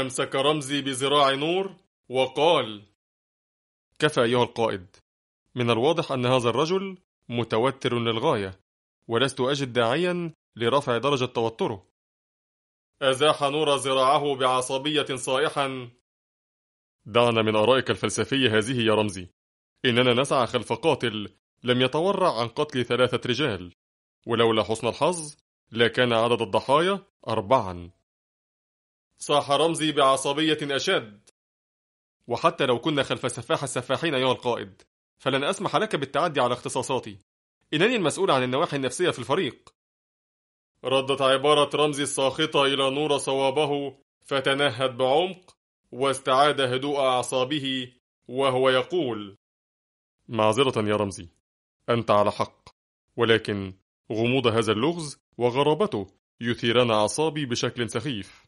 أمسك رمزي بذراع نور وقال كفى أيها القائد من الواضح أن هذا الرجل متوتر للغاية ولست أجد داعيا لرفع درجة توتره أزاح نور ذراعه بعصبية صائحا دعنا من آرائك الفلسفية هذه يا رمزي إننا نسعى خلف قاتل لم يتورع عن قتل ثلاثة رجال ولولا حسن الحظ لكان عدد الضحايا أربعا صاح رمزي بعصبية أشد وحتى لو كنا خلف سفاح السفاحين أيها القائد فلن أسمح لك بالتعدي على اختصاصاتي إنني المسؤول عن النواحي النفسية في الفريق ردت عبارة رمزي الساخطة إلى نور صوابه فتنهد بعمق واستعاد هدوء أعصابه وهو يقول معذرة يا رمزي أنت على حق ولكن غموض هذا اللغز وغرابته يثيران أعصابي بشكل سخيف